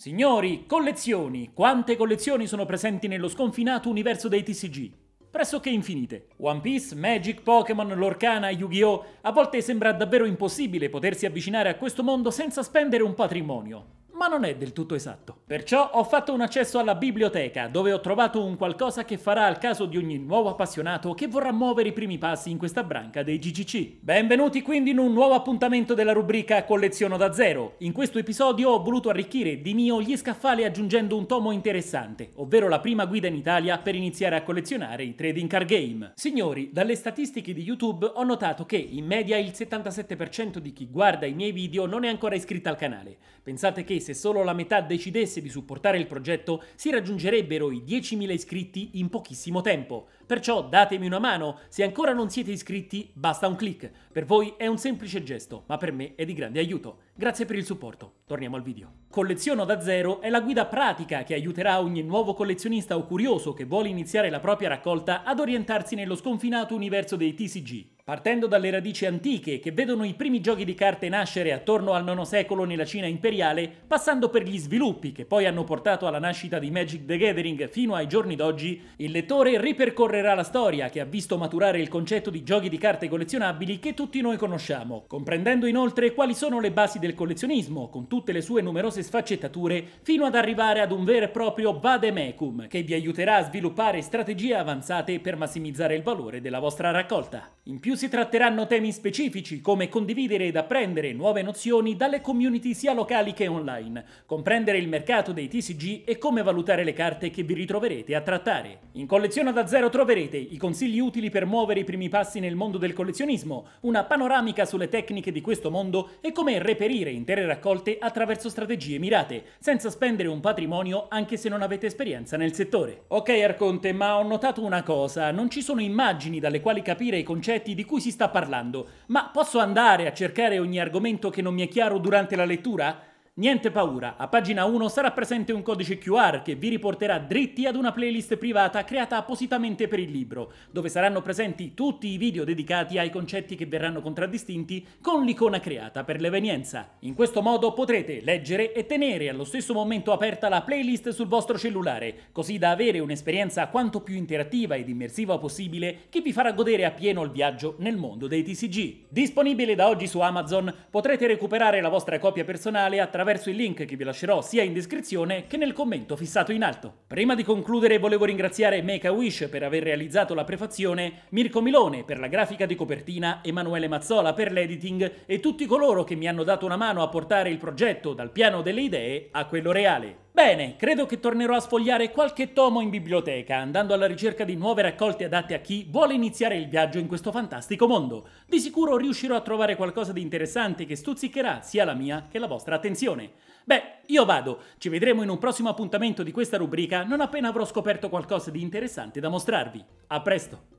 Signori, collezioni! Quante collezioni sono presenti nello sconfinato universo dei TCG? Pressoché infinite. One Piece, Magic, Pokémon, Lorcana, Yu-Gi-Oh! A volte sembra davvero impossibile potersi avvicinare a questo mondo senza spendere un patrimonio ma non è del tutto esatto. Perciò ho fatto un accesso alla biblioteca, dove ho trovato un qualcosa che farà al caso di ogni nuovo appassionato che vorrà muovere i primi passi in questa branca dei GGC. Benvenuti quindi in un nuovo appuntamento della rubrica Colleziono da zero. In questo episodio ho voluto arricchire di mio gli scaffali aggiungendo un tomo interessante, ovvero la prima guida in Italia per iniziare a collezionare i trading card game. Signori, dalle statistiche di YouTube ho notato che in media il 77% di chi guarda i miei video non è ancora iscritto al canale. Pensate che se se solo la metà decidesse di supportare il progetto, si raggiungerebbero i 10.000 iscritti in pochissimo tempo. Perciò datemi una mano, se ancora non siete iscritti basta un clic. Per voi è un semplice gesto, ma per me è di grande aiuto. Grazie per il supporto, torniamo al video. Colleziono da zero è la guida pratica che aiuterà ogni nuovo collezionista o curioso che vuole iniziare la propria raccolta ad orientarsi nello sconfinato universo dei TCG. Partendo dalle radici antiche, che vedono i primi giochi di carte nascere attorno al IX secolo nella Cina imperiale, passando per gli sviluppi che poi hanno portato alla nascita di Magic the Gathering fino ai giorni d'oggi, il lettore ripercorrerà la storia che ha visto maturare il concetto di giochi di carte collezionabili che tutti noi conosciamo, comprendendo inoltre quali sono le basi del collezionismo, con tutte le sue numerose sfaccettature, fino ad arrivare ad un vero e proprio vademecum, che vi aiuterà a sviluppare strategie avanzate per massimizzare il valore della vostra raccolta. In più si tratteranno temi specifici come condividere ed apprendere nuove nozioni dalle community sia locali che online, comprendere il mercato dei TCG e come valutare le carte che vi ritroverete a trattare. In Collezione da Zero troverete i consigli utili per muovere i primi passi nel mondo del collezionismo, una panoramica sulle tecniche di questo mondo e come reperire intere raccolte attraverso strategie mirate, senza spendere un patrimonio anche se non avete esperienza nel settore. Ok Arconte, ma ho notato una cosa, non ci sono immagini dalle quali capire i concetti di cui si sta parlando, ma posso andare a cercare ogni argomento che non mi è chiaro durante la lettura? Niente paura, a pagina 1 sarà presente un codice QR che vi riporterà dritti ad una playlist privata creata appositamente per il libro, dove saranno presenti tutti i video dedicati ai concetti che verranno contraddistinti con l'icona creata per l'evenienza. In questo modo potrete leggere e tenere allo stesso momento aperta la playlist sul vostro cellulare, così da avere un'esperienza quanto più interattiva ed immersiva possibile che vi farà godere appieno il viaggio nel mondo dei TCG. Disponibile da oggi su Amazon, potrete recuperare la vostra copia personale attraverso attraverso il link che vi lascerò sia in descrizione che nel commento fissato in alto. Prima di concludere volevo ringraziare Make-A-Wish per aver realizzato la prefazione, Mirko Milone per la grafica di copertina, Emanuele Mazzola per l'editing e tutti coloro che mi hanno dato una mano a portare il progetto dal piano delle idee a quello reale. Bene, credo che tornerò a sfogliare qualche tomo in biblioteca, andando alla ricerca di nuove raccolte adatte a chi vuole iniziare il viaggio in questo fantastico mondo. Di sicuro riuscirò a trovare qualcosa di interessante che stuzzicherà sia la mia che la vostra attenzione. Beh, io vado, ci vedremo in un prossimo appuntamento di questa rubrica non appena avrò scoperto qualcosa di interessante da mostrarvi. A presto!